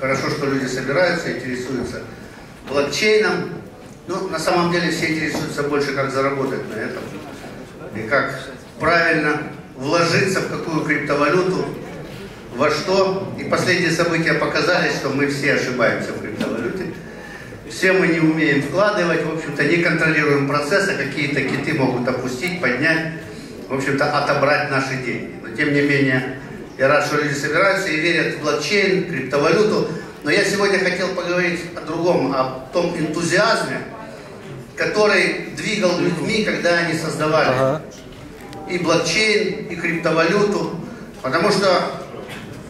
Хорошо, что люди собираются, интересуются блокчейном. Ну, на самом деле все интересуются больше, как заработать на этом. И как правильно вложиться в какую криптовалюту, во что. И последние события показали, что мы все ошибаемся в криптовалюте. Все мы не умеем вкладывать, в общем-то, не контролируем процессы, какие-то киты могут опустить, поднять, в общем-то, отобрать наши деньги. Но тем не менее, я рад, что люди собираются и верят в блокчейн, криптовалюту. Но я сегодня хотел поговорить о другом, о том энтузиазме, который двигал людьми, когда они создавали ага. и блокчейн, и криптовалюту. Потому что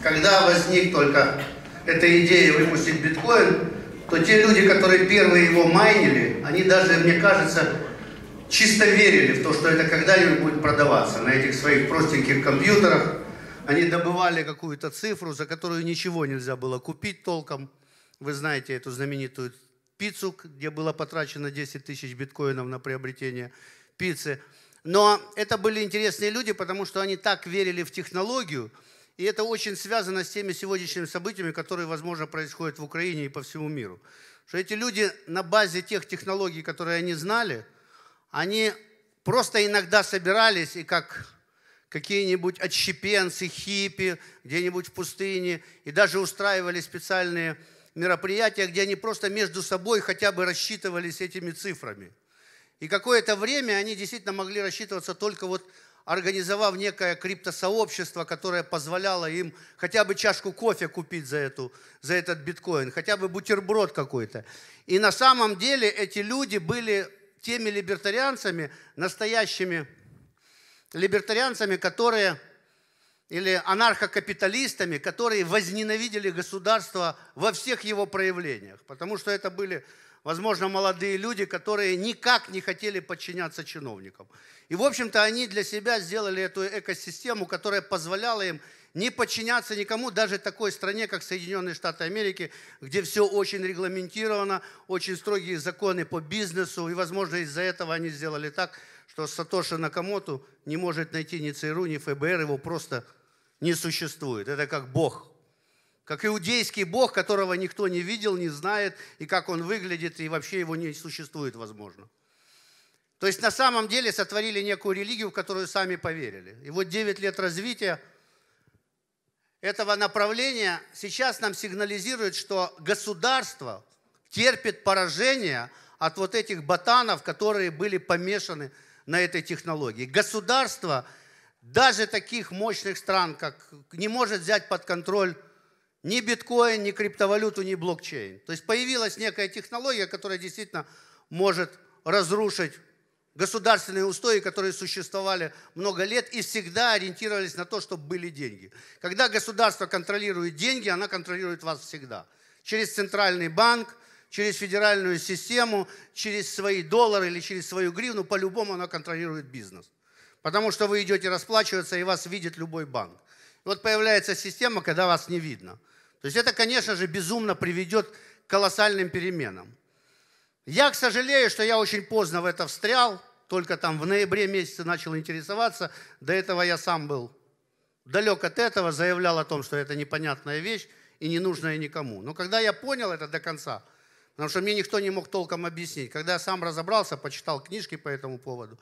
когда возник только эта идея выпустить биткоин, то те люди, которые первые его майнили, они даже, мне кажется, чисто верили в то, что это когда-нибудь будет продаваться на этих своих простеньких компьютерах, они добывали какую-то цифру, за которую ничего нельзя было купить толком. Вы знаете эту знаменитую пиццу, где было потрачено 10 тысяч биткоинов на приобретение пиццы. Но это были интересные люди, потому что они так верили в технологию, и это очень связано с теми сегодняшними событиями, которые, возможно, происходят в Украине и по всему миру. Что эти люди на базе тех технологий, которые они знали, они просто иногда собирались и как какие-нибудь отщепенцы, хиппи где-нибудь в пустыне, и даже устраивали специальные мероприятия, где они просто между собой хотя бы рассчитывались этими цифрами. И какое-то время они действительно могли рассчитываться только вот организовав некое криптосообщество, которое позволяло им хотя бы чашку кофе купить за, эту, за этот биткоин, хотя бы бутерброд какой-то. И на самом деле эти люди были теми либертарианцами, настоящими либертарианцами, которые или анархокапиталистами, которые возненавидели государство во всех его проявлениях, потому что это были, возможно, молодые люди, которые никак не хотели подчиняться чиновникам. И, в общем-то, они для себя сделали эту экосистему, которая позволяла им не подчиняться никому, даже такой стране, как Соединенные Штаты Америки, где все очень регламентировано, очень строгие законы по бизнесу, и, возможно, из-за этого они сделали так, что Сатоши Накамото не может найти ни ЦРУ, ни ФБР, его просто не существует. Это как Бог. Как иудейский Бог, которого никто не видел, не знает, и как он выглядит, и вообще его не существует, возможно. То есть на самом деле сотворили некую религию, в которую сами поверили. И вот 9 лет развития этого направления сейчас нам сигнализирует, что государство терпит поражение от вот этих ботанов, которые были помешаны на этой технологии. Государство даже таких мощных стран, как не может взять под контроль ни биткоин, ни криптовалюту, ни блокчейн. То есть появилась некая технология, которая действительно может разрушить государственные устои, которые существовали много лет и всегда ориентировались на то, чтобы были деньги. Когда государство контролирует деньги, оно контролирует вас всегда. Через центральный банк, через федеральную систему, через свои доллары или через свою гривну, по-любому она контролирует бизнес. Потому что вы идете расплачиваться, и вас видит любой банк. И вот появляется система, когда вас не видно. То есть это, конечно же, безумно приведет к колоссальным переменам. Я, к сожалению, что я очень поздно в это встрял, только там в ноябре месяце начал интересоваться, до этого я сам был далек от этого, заявлял о том, что это непонятная вещь и не нужная никому. Но когда я понял это до конца – Потому что мне никто не мог толком объяснить. Когда я сам разобрался, почитал книжки по этому поводу,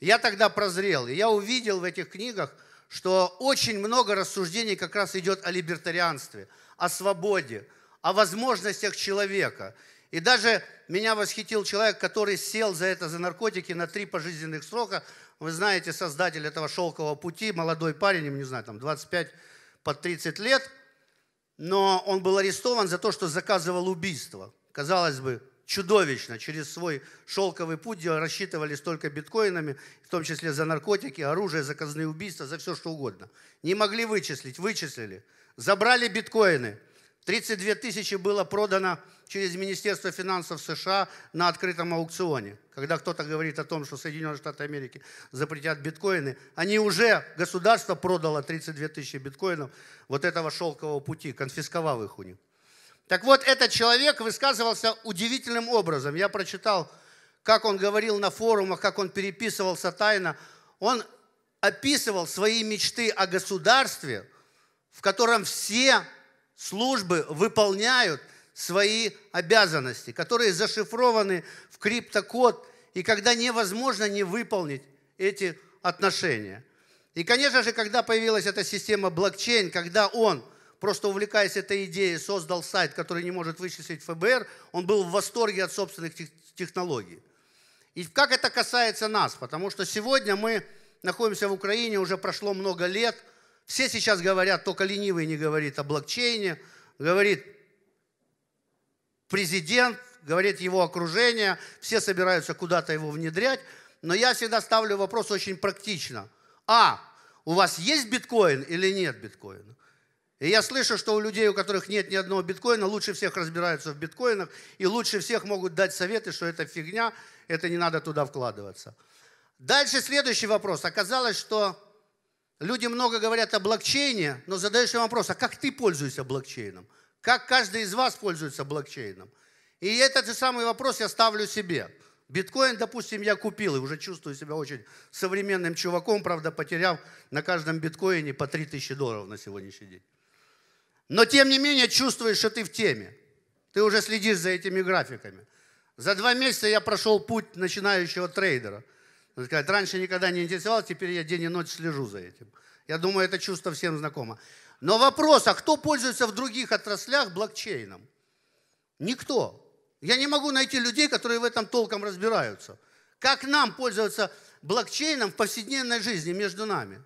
я тогда прозрел. И я увидел в этих книгах, что очень много рассуждений как раз идет о либертарианстве, о свободе, о возможностях человека. И даже меня восхитил человек, который сел за это, за наркотики на три пожизненных срока. Вы знаете, создатель этого «Шелкового пути», молодой парень, ему не знаю, там 25 под 30 лет, но он был арестован за то, что заказывал убийство – казалось бы, чудовищно через свой шелковый путь, где рассчитывали только биткоинами, в том числе за наркотики, оружие, заказные убийства, за все что угодно. Не могли вычислить, вычислили. Забрали биткоины. 32 тысячи было продано через Министерство финансов США на открытом аукционе. Когда кто-то говорит о том, что Соединенные Штаты Америки запретят биткоины, они уже, государство продало 32 тысячи биткоинов вот этого шелкового пути, конфисковав их у них. Так вот, этот человек высказывался удивительным образом. Я прочитал, как он говорил на форумах, как он переписывался тайно. Он описывал свои мечты о государстве, в котором все службы выполняют свои обязанности, которые зашифрованы в криптокод, и когда невозможно не выполнить эти отношения. И, конечно же, когда появилась эта система блокчейн, когда он – просто увлекаясь этой идеей, создал сайт, который не может вычислить ФБР, он был в восторге от собственных технологий. И как это касается нас? Потому что сегодня мы находимся в Украине, уже прошло много лет. Все сейчас говорят, только ленивый не говорит о блокчейне, говорит президент, говорит его окружение, все собираются куда-то его внедрять. Но я всегда ставлю вопрос очень практично. А, у вас есть биткоин или нет биткоина? И я слышу, что у людей, у которых нет ни одного биткоина, лучше всех разбираются в биткоинах и лучше всех могут дать советы, что это фигня, это не надо туда вкладываться. Дальше следующий вопрос. Оказалось, что люди много говорят о блокчейне, но задаешь вопрос, а как ты пользуешься блокчейном? Как каждый из вас пользуется блокчейном? И этот же самый вопрос я ставлю себе. Биткоин, допустим, я купил и уже чувствую себя очень современным чуваком, правда, потеряв на каждом биткоине по 3000 долларов на сегодняшний день. Но тем не менее чувствуешь, что ты в теме. Ты уже следишь за этими графиками. За два месяца я прошел путь начинающего трейдера. Сказать, раньше никогда не интересовался, теперь я день и ночь слежу за этим. Я думаю, это чувство всем знакомо. Но вопрос, а кто пользуется в других отраслях блокчейном? Никто. Я не могу найти людей, которые в этом толком разбираются. Как нам пользоваться блокчейном в повседневной жизни между нами?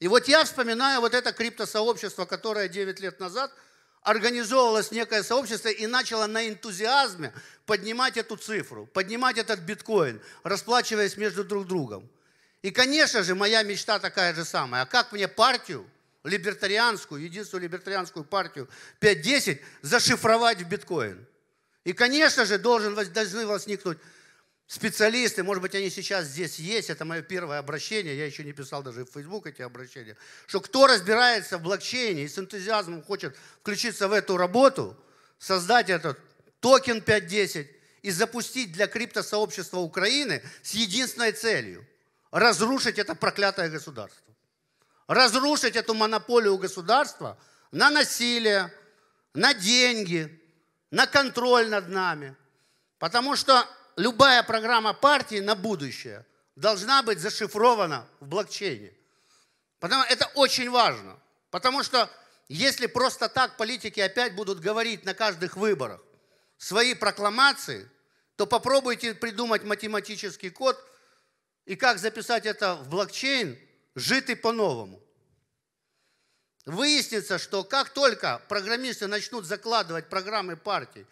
И вот я вспоминаю вот это криптосообщество, которое 9 лет назад организовывалось некое сообщество и начало на энтузиазме поднимать эту цифру, поднимать этот биткоин, расплачиваясь между друг другом. И, конечно же, моя мечта такая же самая. А как мне партию, либертарианскую, единственную либертарианскую партию 5-10 зашифровать в биткоин? И, конечно же, должен, должны возникнуть специалисты, может быть, они сейчас здесь есть, это мое первое обращение, я еще не писал даже в Facebook эти обращения, что кто разбирается в блокчейне и с энтузиазмом хочет включиться в эту работу, создать этот токен 5.10 и запустить для криптосообщества Украины с единственной целью – разрушить это проклятое государство. Разрушить эту монополию государства на насилие, на деньги, на контроль над нами. Потому что любая программа партии на будущее должна быть зашифрована в блокчейне. Потому, это очень важно. Потому что если просто так политики опять будут говорить на каждых выборах свои прокламации, то попробуйте придумать математический код и как записать это в блокчейн, житый по-новому. Выяснится, что как только программисты начнут закладывать программы партий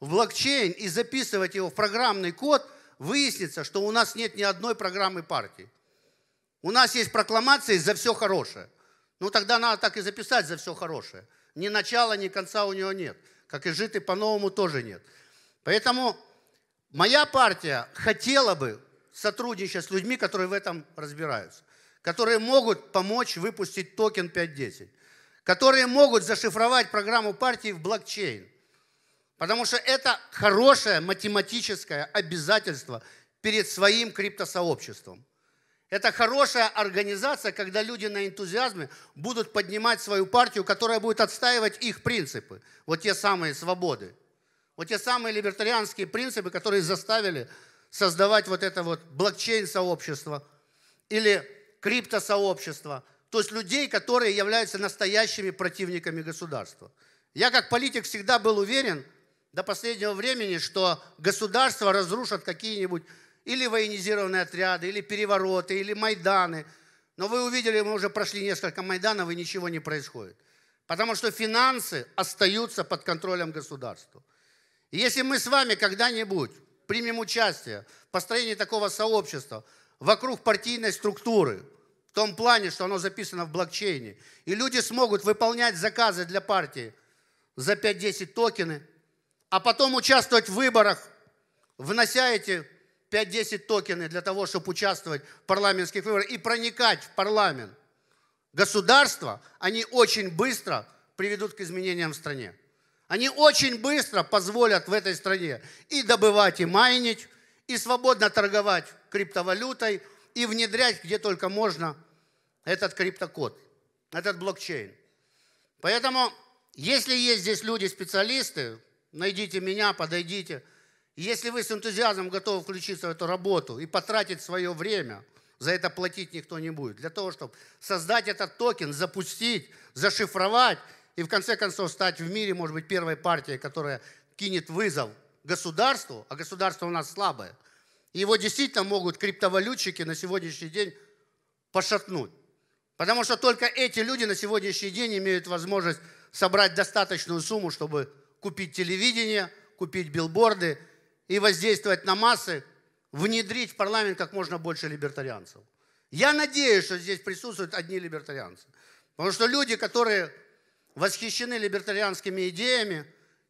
в блокчейн и записывать его в программный код, выяснится, что у нас нет ни одной программы партии. У нас есть прокламации за все хорошее. Ну тогда надо так и записать за все хорошее. Ни начала, ни конца у него нет. Как и житы по-новому тоже нет. Поэтому моя партия хотела бы сотрудничать с людьми, которые в этом разбираются, которые могут помочь выпустить токен 5.10, которые могут зашифровать программу партии в блокчейн, Потому что это хорошее математическое обязательство перед своим криптосообществом. Это хорошая организация, когда люди на энтузиазме будут поднимать свою партию, которая будет отстаивать их принципы. Вот те самые свободы. Вот те самые либертарианские принципы, которые заставили создавать вот это вот блокчейн-сообщество или криптосообщество. То есть людей, которые являются настоящими противниками государства. Я как политик всегда был уверен, до последнего времени, что государство разрушат какие-нибудь или военизированные отряды, или перевороты, или Майданы. Но вы увидели, мы уже прошли несколько Майданов, и ничего не происходит. Потому что финансы остаются под контролем государства. И если мы с вами когда-нибудь примем участие в построении такого сообщества вокруг партийной структуры, в том плане, что оно записано в блокчейне, и люди смогут выполнять заказы для партии за 5-10 токены – а потом участвовать в выборах, внося эти 5-10 токены для того, чтобы участвовать в парламентских выборах и проникать в парламент государства, они очень быстро приведут к изменениям в стране. Они очень быстро позволят в этой стране и добывать, и майнить, и свободно торговать криптовалютой, и внедрять где только можно этот криптокод, этот блокчейн. Поэтому, если есть здесь люди-специалисты, найдите меня, подойдите. Если вы с энтузиазмом готовы включиться в эту работу и потратить свое время, за это платить никто не будет. Для того, чтобы создать этот токен, запустить, зашифровать и в конце концов стать в мире, может быть, первой партией, которая кинет вызов государству, а государство у нас слабое. его действительно могут криптовалютчики на сегодняшний день пошатнуть. Потому что только эти люди на сегодняшний день имеют возможность собрать достаточную сумму, чтобы купить телевидение, купить билборды и воздействовать на массы, внедрить в парламент как можно больше либертарианцев. Я надеюсь, что здесь присутствуют одни либертарианцы. Потому что люди, которые восхищены либертарианскими идеями,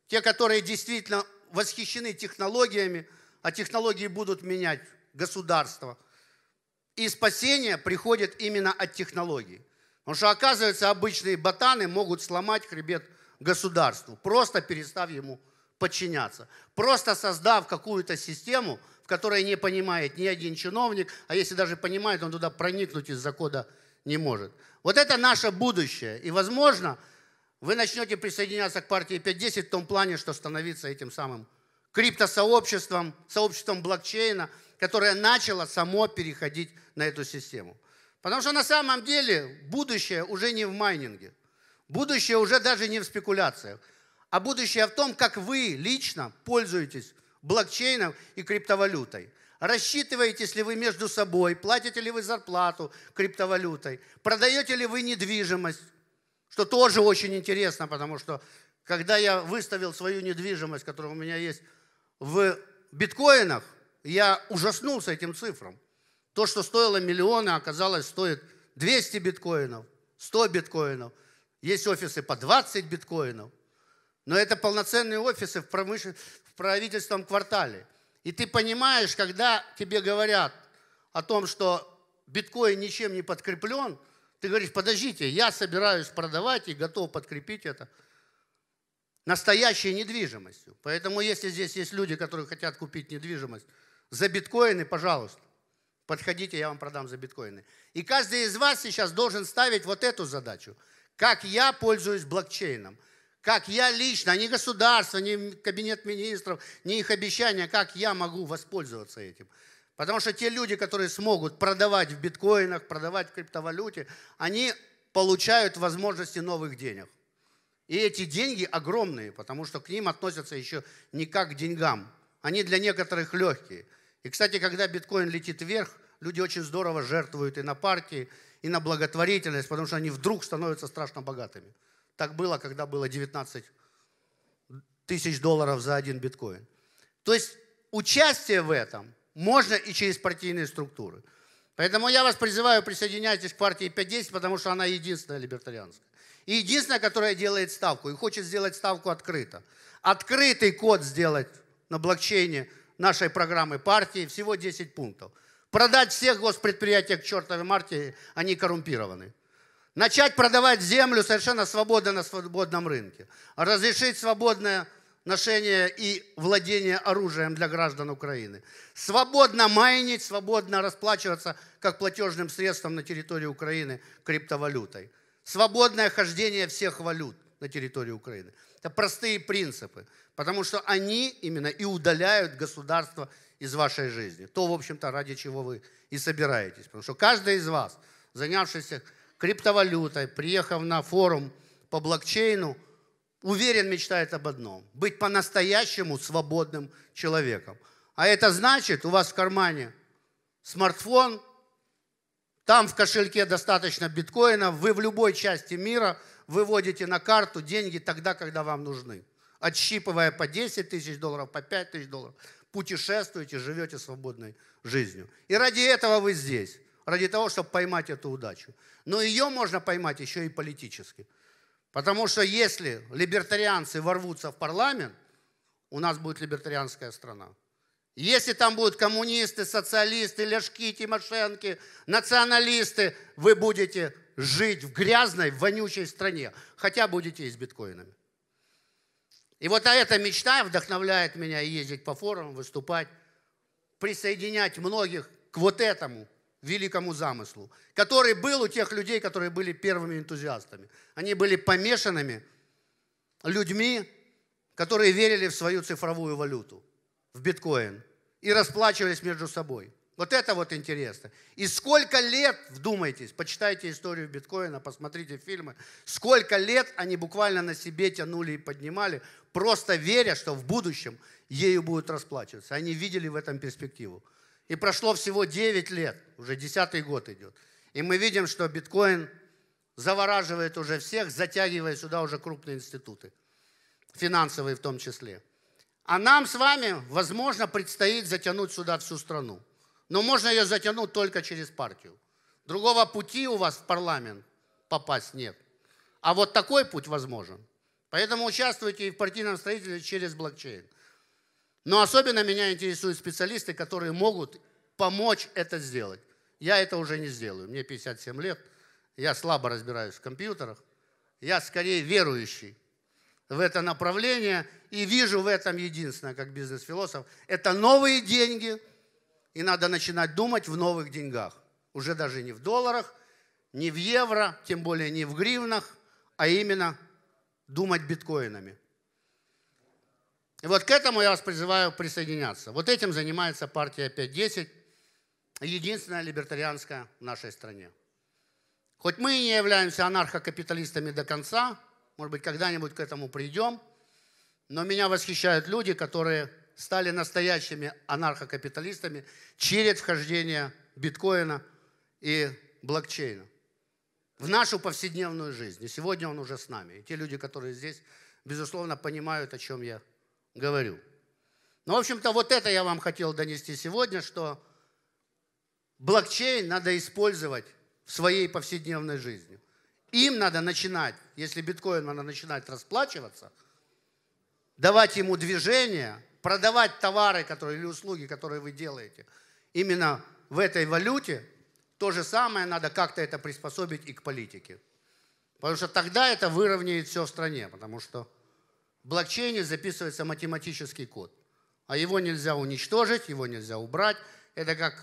те, которые действительно восхищены технологиями, а технологии будут менять государство. И спасение приходит именно от технологий. Потому что, оказывается, обычные ботаны могут сломать хребет государству, просто перестав ему подчиняться, просто создав какую-то систему, в которой не понимает ни один чиновник, а если даже понимает, он туда проникнуть из-за кода не может. Вот это наше будущее. И, возможно, вы начнете присоединяться к партии 5.10 в том плане, что становиться этим самым криптосообществом, сообществом блокчейна, которое начало само переходить на эту систему. Потому что на самом деле будущее уже не в майнинге – Будущее уже даже не в спекуляциях, а будущее в том, как вы лично пользуетесь блокчейном и криптовалютой. Рассчитываетесь ли вы между собой, платите ли вы зарплату криптовалютой, продаете ли вы недвижимость, что тоже очень интересно, потому что когда я выставил свою недвижимость, которая у меня есть в биткоинах, я ужаснулся этим цифрам. То, что стоило миллионы, оказалось, стоит 200 биткоинов, 100 биткоинов – есть офисы по 20 биткоинов, но это полноценные офисы в, промышл... в правительственном квартале. И ты понимаешь, когда тебе говорят о том, что биткоин ничем не подкреплен, ты говоришь, подождите, я собираюсь продавать и готов подкрепить это настоящей недвижимостью. Поэтому если здесь есть люди, которые хотят купить недвижимость за биткоины, пожалуйста, подходите, я вам продам за биткоины. И каждый из вас сейчас должен ставить вот эту задачу – как я пользуюсь блокчейном? Как я лично, не государство, не кабинет министров, не их обещания, как я могу воспользоваться этим? Потому что те люди, которые смогут продавать в биткоинах, продавать в криптовалюте, они получают возможности новых денег. И эти деньги огромные, потому что к ним относятся еще не как к деньгам. Они для некоторых легкие. И, кстати, когда биткоин летит вверх, люди очень здорово жертвуют и на партии, и на благотворительность, потому что они вдруг становятся страшно богатыми. Так было, когда было 19 тысяч долларов за один биткоин. То есть участие в этом можно и через партийные структуры. Поэтому я вас призываю, присоединяйтесь к партии 5.10, потому что она единственная либертарианская. И единственная, которая делает ставку, и хочет сделать ставку открыто. Открытый код сделать на блокчейне нашей программы партии, всего 10 пунктов – Продать всех госпредприятий к чертовой марте, они коррумпированы. Начать продавать землю совершенно свободно на свободном рынке. Разрешить свободное ношение и владение оружием для граждан Украины. Свободно майнить, свободно расплачиваться как платежным средством на территории Украины криптовалютой. Свободное хождение всех валют на территории Украины. Это простые принципы потому что они именно и удаляют государство из вашей жизни. То, в общем-то, ради чего вы и собираетесь. Потому что каждый из вас, занявшийся криптовалютой, приехав на форум по блокчейну, уверен, мечтает об одном – быть по-настоящему свободным человеком. А это значит, у вас в кармане смартфон, там в кошельке достаточно биткоина, вы в любой части мира выводите на карту деньги тогда, когда вам нужны отщипывая по 10 тысяч долларов, по 5 тысяч долларов. Путешествуете, живете свободной жизнью. И ради этого вы здесь. Ради того, чтобы поймать эту удачу. Но ее можно поймать еще и политически. Потому что если либертарианцы ворвутся в парламент, у нас будет либертарианская страна. Если там будут коммунисты, социалисты, Ляшки, Тимошенки, националисты, вы будете жить в грязной, вонючей стране, хотя будете и с биткоинами. И вот эта мечта вдохновляет меня ездить по форумам, выступать, присоединять многих к вот этому великому замыслу, который был у тех людей, которые были первыми энтузиастами. Они были помешанными людьми, которые верили в свою цифровую валюту, в биткоин, и расплачивались между собой – вот это вот интересно. И сколько лет, вдумайтесь, почитайте историю биткоина, посмотрите фильмы, сколько лет они буквально на себе тянули и поднимали, просто веря, что в будущем ею будут расплачиваться. Они видели в этом перспективу. И прошло всего 9 лет, уже 10 год идет. И мы видим, что биткоин завораживает уже всех, затягивая сюда уже крупные институты, финансовые в том числе. А нам с вами, возможно, предстоит затянуть сюда всю страну. Но можно ее затянуть только через партию. Другого пути у вас в парламент попасть нет. А вот такой путь возможен. Поэтому участвуйте и в партийном строительстве через блокчейн. Но особенно меня интересуют специалисты, которые могут помочь это сделать. Я это уже не сделаю. Мне 57 лет, я слабо разбираюсь в компьютерах. Я скорее верующий в это направление и вижу в этом единственное, как бизнес-философ, это новые деньги – и надо начинать думать в новых деньгах. Уже даже не в долларах, не в евро, тем более не в гривнах, а именно думать биткоинами. И вот к этому я вас призываю присоединяться. Вот этим занимается партия 5.10, единственная либертарианская в нашей стране. Хоть мы и не являемся анархокапиталистами до конца, может быть, когда-нибудь к этому придем, но меня восхищают люди, которые стали настоящими анархокапиталистами через вхождение биткоина и блокчейна в нашу повседневную жизнь. И сегодня он уже с нами. И те люди, которые здесь, безусловно, понимают, о чем я говорю. Ну, в общем-то, вот это я вам хотел донести сегодня, что блокчейн надо использовать в своей повседневной жизни. Им надо начинать, если биткоин надо начинать расплачиваться, давать ему движение – продавать товары которые, или услуги, которые вы делаете, именно в этой валюте, то же самое надо как-то это приспособить и к политике. Потому что тогда это выровняет все в стране, потому что в блокчейне записывается математический код, а его нельзя уничтожить, его нельзя убрать. Это как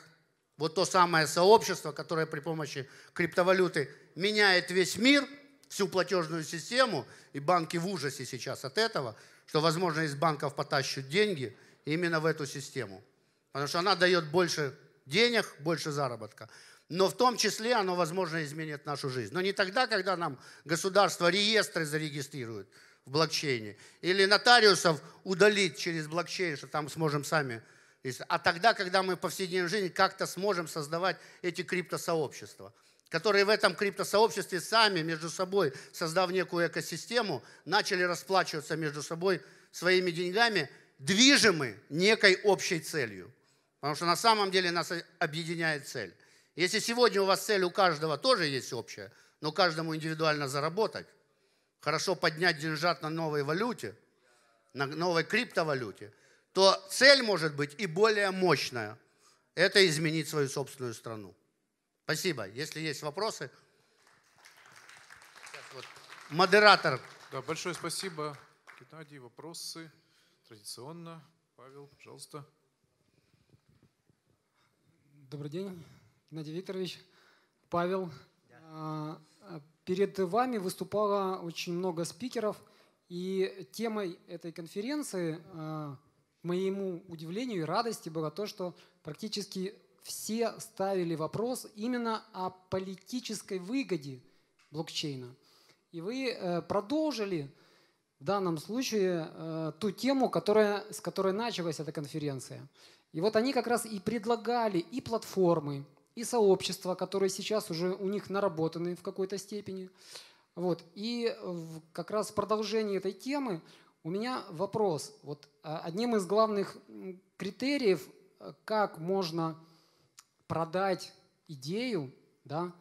вот то самое сообщество, которое при помощи криптовалюты меняет весь мир, всю платежную систему, и банки в ужасе сейчас от этого – что, возможно, из банков потащат деньги именно в эту систему. Потому что она дает больше денег, больше заработка. Но в том числе оно, возможно, изменит нашу жизнь. Но не тогда, когда нам государство реестры зарегистрирует в блокчейне. Или нотариусов удалит через блокчейн, что там сможем сами. А тогда, когда мы в повседневной жизни как-то сможем создавать эти криптосообщества которые в этом криптосообществе сами между собой, создав некую экосистему, начали расплачиваться между собой своими деньгами, движимы некой общей целью. Потому что на самом деле нас объединяет цель. Если сегодня у вас цель у каждого тоже есть общая, но каждому индивидуально заработать, хорошо поднять деньжат на новой валюте, на новой криптовалюте, то цель может быть и более мощная. Это изменить свою собственную страну. Спасибо. Если есть вопросы. вот. Модератор. Да, большое спасибо, Геннадий. Вопросы традиционно. Павел, пожалуйста. Добрый день, Геннадий Викторович. Павел, а, перед вами выступало очень много спикеров, и темой этой конференции, а, к моему удивлению и радости, было то, что практически все ставили вопрос именно о политической выгоде блокчейна. И вы э, продолжили в данном случае э, ту тему, которая, с которой началась эта конференция. И вот они как раз и предлагали и платформы, и сообщества, которые сейчас уже у них наработаны в какой-то степени. Вот. И как раз в продолжении этой темы у меня вопрос. Вот а, одним из главных критериев, э, как можно продать идею, да,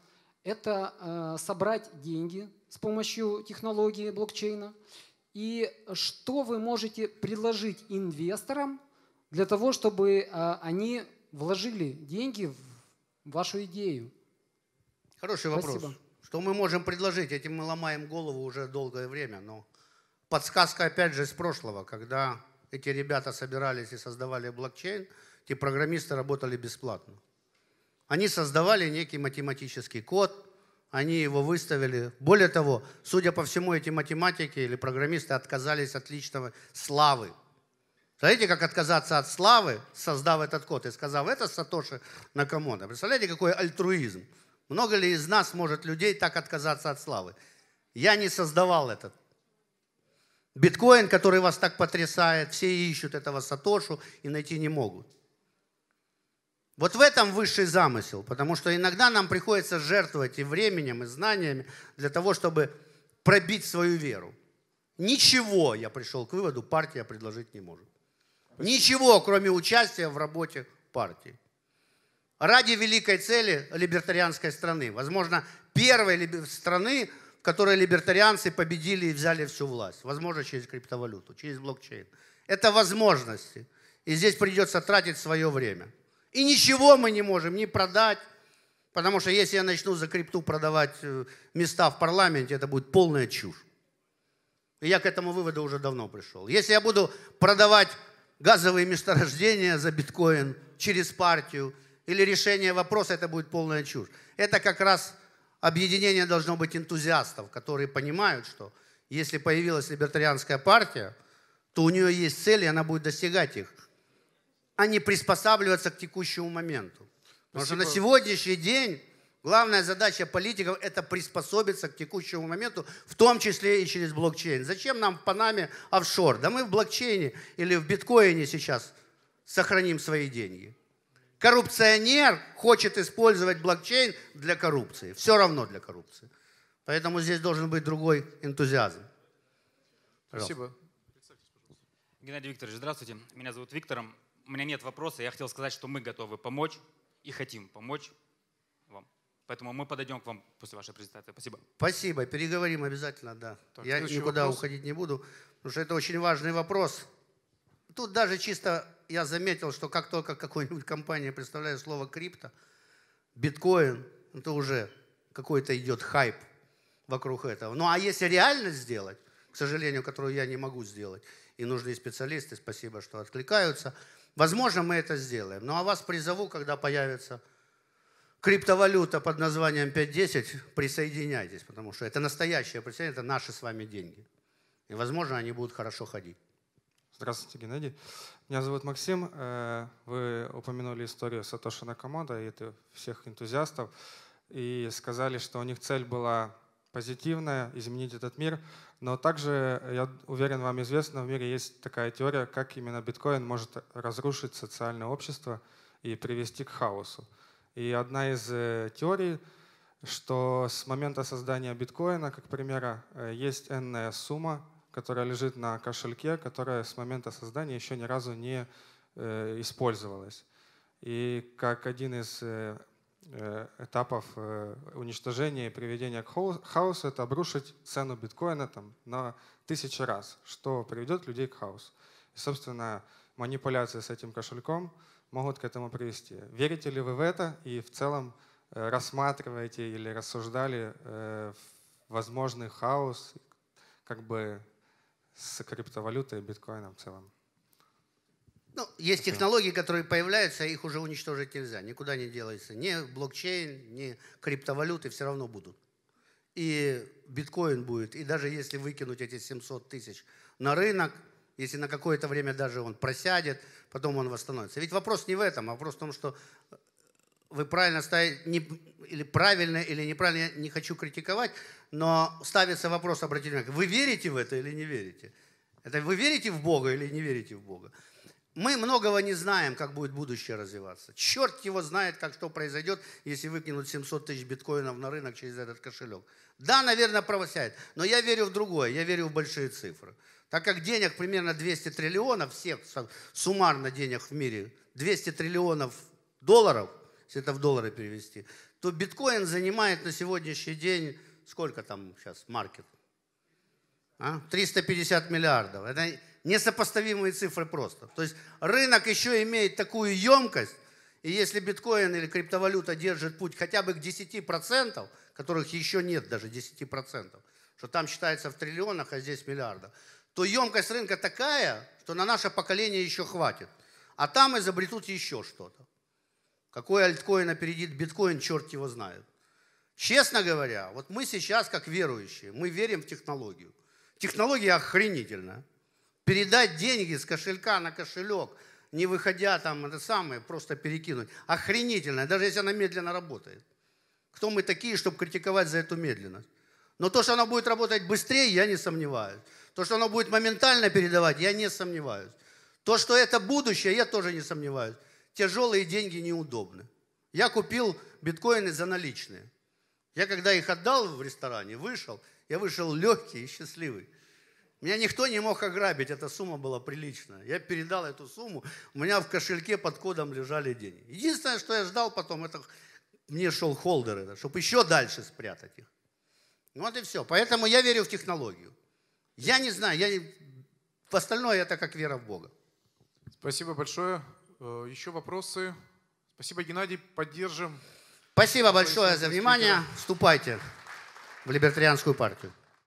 это э, собрать деньги с помощью технологии блокчейна. И что вы можете предложить инвесторам для того, чтобы э, они вложили деньги в вашу идею? Хороший вопрос. Что мы можем предложить? Этим мы ломаем голову уже долгое время. Но подсказка опять же из прошлого, когда эти ребята собирались и создавали блокчейн, те программисты работали бесплатно. Они создавали некий математический код, они его выставили. Более того, судя по всему, эти математики или программисты отказались от личного славы. Представляете, как отказаться от славы, создав этот код и сказав, это Сатоши Накамона. Представляете, какой альтруизм. Много ли из нас может людей так отказаться от славы? Я не создавал этот биткоин, который вас так потрясает. Все ищут этого Сатошу и найти не могут. Вот в этом высший замысел, потому что иногда нам приходится жертвовать и временем, и знаниями для того, чтобы пробить свою веру. Ничего, я пришел к выводу, партия предложить не может. Ничего, кроме участия в работе партии. Ради великой цели либертарианской страны. Возможно, первой страны, в которой либертарианцы победили и взяли всю власть. Возможно, через криптовалюту, через блокчейн. Это возможности. И здесь придется тратить свое время. И ничего мы не можем не продать, потому что если я начну за крипту продавать э, места в парламенте, это будет полная чушь. И я к этому выводу уже давно пришел. Если я буду продавать газовые месторождения за биткоин через партию или решение вопроса, это будет полная чушь. Это как раз объединение должно быть энтузиастов, которые понимают, что если появилась либертарианская партия, то у нее есть цели, и она будет достигать их а не приспосабливаться к текущему моменту. Потому что на сегодняшний день главная задача политиков – это приспособиться к текущему моменту, в том числе и через блокчейн. Зачем нам в Панаме офшор? Да мы в блокчейне или в биткоине сейчас сохраним свои деньги. Коррупционер хочет использовать блокчейн для коррупции. Все равно для коррупции. Поэтому здесь должен быть другой энтузиазм. Пожалуйста. Спасибо. Геннадий Викторович, здравствуйте. Меня зовут Виктором у меня нет вопроса. Я хотел сказать, что мы готовы помочь и хотим помочь вам. Поэтому мы подойдем к вам после вашей презентации. Спасибо. Спасибо. Переговорим обязательно, да. Так, Я никуда вопрос. уходить не буду, потому что это очень важный вопрос. Тут даже чисто я заметил, что как только какая нибудь компания представляет слово крипто, биткоин, это уже какой-то идет хайп вокруг этого. Ну а если реально сделать, к сожалению, которую я не могу сделать, и нужны специалисты, спасибо, что откликаются – Возможно, мы это сделаем. Ну а вас призову, когда появится криптовалюта под названием 5.10, присоединяйтесь, потому что это настоящее присоединение, это наши с вами деньги. И, возможно, они будут хорошо ходить. Здравствуйте, Геннадий. Меня зовут Максим. Э, вы упомянули историю Сатоши Накамада и всех энтузиастов. И сказали, что у них цель была позитивное, изменить этот мир. Но также, э, я уверен, вам известно, в мире есть такая теория, как именно биткоин может разрушить социальное общество и привести к хаосу. И одна из э, теорий, что с момента создания биткоина, как примера, э, есть энная сумма, которая лежит на кошельке, которая с момента создания еще ни разу не использовалась. И как один из Э, этапов э, уничтожения и приведения к хаосу это обрушить цену биткоина там, на тысячи раз, что приведет людей к хаосу. И, собственно, манипуляции с этим кошельком могут к этому привести. Верите ли вы в это и в целом э, рассматриваете или рассуждали возможный хаос как бы с криптовалютой и биткоином в целом? Ну, есть технологии, которые появляются, их уже уничтожить нельзя. Никуда не делается. Ни блокчейн, ни криптовалюты все равно будут. И биткоин будет. И даже если выкинуть эти 700 тысяч на рынок, если на какое-то время даже он просядет, потом он восстановится. Ведь вопрос не в этом, а вопрос в том, что э, вы правильно ставите, не, или правильно, или неправильно, я не хочу критиковать, но ставится вопрос, обратите внимание, вы верите в это или не верите? Это вы верите в Бога или не верите в Бога? Мы многого не знаем, как будет будущее развиваться. Черт его знает, как что произойдет, если выкинуть 700 тысяч биткоинов на рынок через этот кошелек. Да, наверное, провосяет, но я верю в другое, я верю в большие цифры. Так как денег примерно 200 триллионов, всех суммарно денег в мире, 200 триллионов долларов, если это в доллары перевести, то биткоин занимает на сегодняшний день, сколько там сейчас маркет? А? 350 миллиардов. Это несопоставимые цифры просто. То есть рынок еще имеет такую емкость, и если биткоин или криптовалюта держит путь хотя бы к 10%, которых еще нет даже 10%, что там считается в триллионах, а здесь миллиардах, то емкость рынка такая, что на наше поколение еще хватит. А там изобретут еще что-то. Какой альткоин опередит биткоин, черт его знает. Честно говоря, вот мы сейчас как верующие, мы верим в технологию. Технология охренительная передать деньги с кошелька на кошелек, не выходя там это самое, просто перекинуть. Охренительно, даже если она медленно работает. Кто мы такие, чтобы критиковать за эту медленность? Но то, что она будет работать быстрее, я не сомневаюсь. То, что она будет моментально передавать, я не сомневаюсь. То, что это будущее, я тоже не сомневаюсь. Тяжелые деньги неудобны. Я купил биткоины за наличные. Я когда их отдал в ресторане, вышел, я вышел легкий и счастливый. Меня никто не мог ограбить, эта сумма была приличная. Я передал эту сумму, у меня в кошельке под кодом лежали деньги. Единственное, что я ждал потом, это мне шел холдер, это, чтобы еще дальше спрятать их. Вот и все. Поэтому я верю в технологию. Я не знаю, я не... в остальное это как вера в Бога. Спасибо большое. Э, еще вопросы? Спасибо, Геннадий, поддержим. Спасибо большое за внимание. Вступайте в либертарианскую партию.